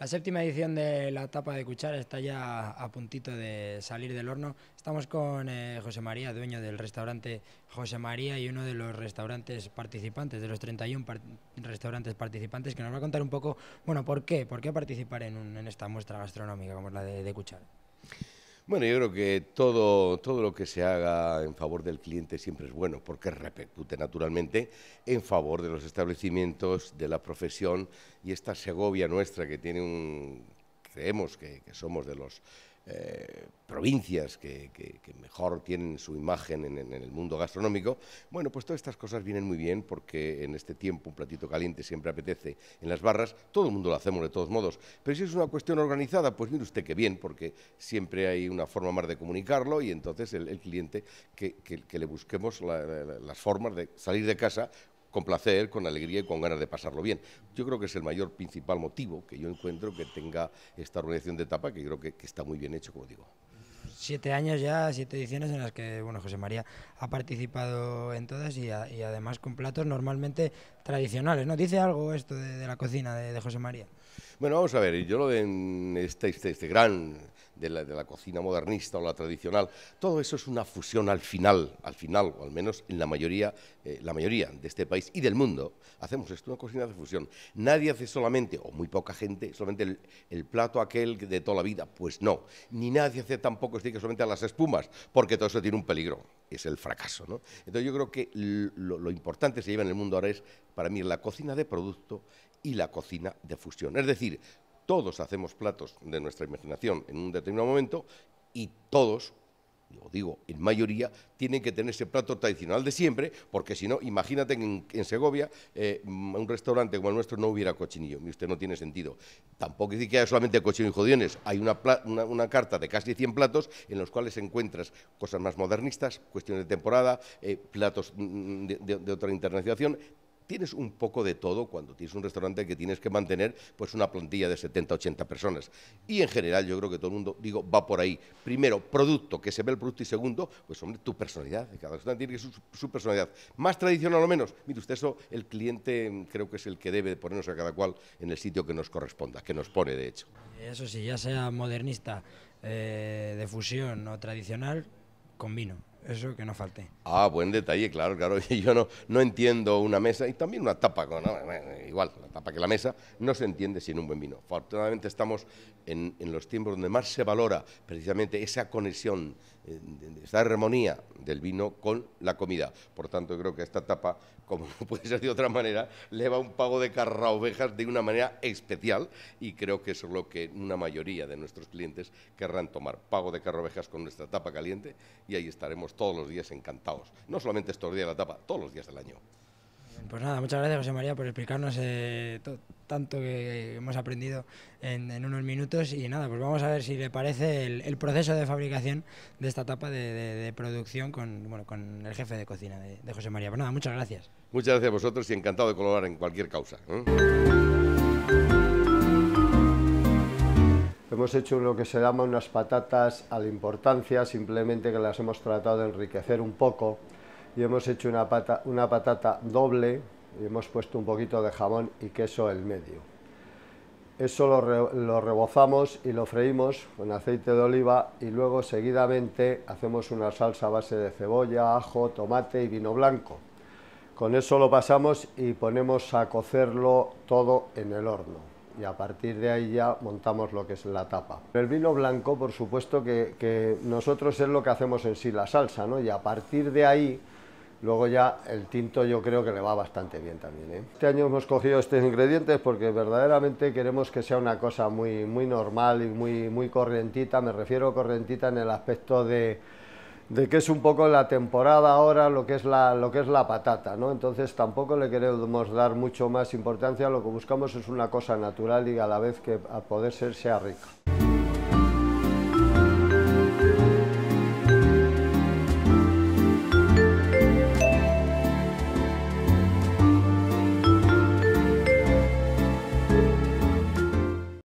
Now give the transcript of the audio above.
La séptima edición de la tapa de Cuchara está ya a puntito de salir del horno. Estamos con eh, José María, dueño del restaurante José María y uno de los restaurantes participantes, de los 31 restaurantes participantes, que nos va a contar un poco, bueno, ¿por qué? ¿Por qué participar en, esta muestra gastronómica como es la de, de Cuchara? Bueno, yo creo que todo, todo lo que se haga en favor del cliente siempre es bueno, porque repercute naturalmente en favor de los establecimientos, de la profesión y esta Segovia nuestra que tiene un creemos que, somos de las eh, provincias que, mejor tienen su imagen en, el mundo gastronómico, bueno, pues todas estas cosas vienen muy bien porque en este tiempo un platito caliente siempre apetece en las barras, todo el mundo lo hacemos de todos modos, pero si es una cuestión organizada, pues mire usted qué bien, porque siempre hay una forma más de comunicarlo y entonces el, cliente que, le busquemos las formas de salir de casa con placer, con alegría y con ganas de pasarlo bien. Yo creo que es el mayor principal motivo que yo encuentro que tenga esta organización de etapa, que creo que, está muy bien hecho, como digo siete años ya, siete ediciones en las que bueno José María ha participado en todas y, además con platos normalmente tradicionales, ¿no? ¿Dice algo esto de, la cocina de, José María? Bueno, vamos a ver, yo lo de este, este, este gran de la, cocina modernista o la tradicional. Todo eso es una fusión al final, al final, o al menos en la mayoría, eh, la mayoría de este país y del mundo. Hacemos esto, una cocina de fusión. Nadie hace solamente, o muy poca gente, solamente el, plato aquel de toda la vida. Pues no. Ni nadie hace tampoco es decir, solamente a las espumas, porque todo eso tiene un peligro. Es el fracaso, ¿no? Entonces yo creo que lo, lo importante se lleva en el mundo ahora es, para mí, la cocina de producto y la cocina de fusión. Es decir, todos hacemos platos de nuestra imaginación en un determinado momento y todos lo digo, en mayoría, tienen que tener ese plato tradicional de siempre, porque si no, imagínate que en, Segovia eh, un restaurante como el nuestro no hubiera cochinillo, y usted no tiene sentido. Tampoco es que haya solamente cochinillo y jodiones, hay una, carta de casi 100 platos en los cuales encuentras cosas más modernistas, cuestiones de temporada, eh, platos mm, de, de, otra internacionalización, tienes un poco de todo cuando tienes un restaurante que tienes que mantener pues una plantilla de 70, 80 personas. Y en general yo creo que todo el mundo, digo, va por ahí. Primero, producto, que se ve el producto y segundo, pues hombre, tu personalidad. Cada restaurante tiene su, su personalidad. Más tradicional o menos. Mire usted, eso el cliente creo que es el que debe ponernos a cada cual en el sitio que nos corresponda, que nos pone de hecho. Eso sí, ya sea modernista, eh, de fusión o tradicional, combino. Eso que no falte. Ah, buen detalle, claro, claro. Yo no, no entiendo una mesa y también una tapa con igual, la tapa que la mesa, no se entiende sin un buen vino. Afortunadamente estamos en, los tiempos donde más se valora precisamente esa conexión, eh, esa armonía del vino con la comida. Por tanto, creo que esta tapa, como no puede ser de otra manera, le va un pago de carra de una manera especial y creo que eso es lo que una mayoría de nuestros clientes querrán tomar. Pago de carra con nuestra tapa caliente y ahí estaremos todos los días encantados. No solamente estos días de la tapa, todos los días del año. Pues nada, muchas gracias José María por explicarnos eh, tanto que hemos aprendido en, unos minutos y nada, pues vamos a ver si le parece el, proceso de fabricación de esta etapa de, producción con, el jefe de cocina de, José María. Pues nada, muchas gracias. Muchas gracias a vosotros y encantado de colaborar en cualquier causa. ¿eh? Hemos hecho lo que se llama unas patatas a la importancia, simplemente que las hemos tratado de enriquecer un poco y hemos hecho una, patata doble y hemos puesto un poquito de jamón y queso en medio. Eso lo, rebozamos y lo freímos con aceite de oliva y luego seguidamente hacemos una salsa a base de cebolla, ajo, tomate y vino blanco. Con eso lo pasamos y ponemos a cocerlo todo en el horno y a partir de ahí ya montamos lo que es la tapa. El vino blanco, por supuesto, que, nosotros es lo que hacemos en sí, la salsa, Y a partir de ahí Luego ya el tinto yo creo que le va bastante bien también. ¿eh? Este año hemos cogido estos ingredientes porque verdaderamente queremos que sea una cosa muy, normal y muy, muy corrientita. Me refiero corrientita en el aspecto de, de que es un poco la temporada ahora lo que es la, lo que es la patata. ¿no? Entonces tampoco le queremos dar mucho más importancia. Lo que buscamos es una cosa natural y a la vez que a poder ser sea rica.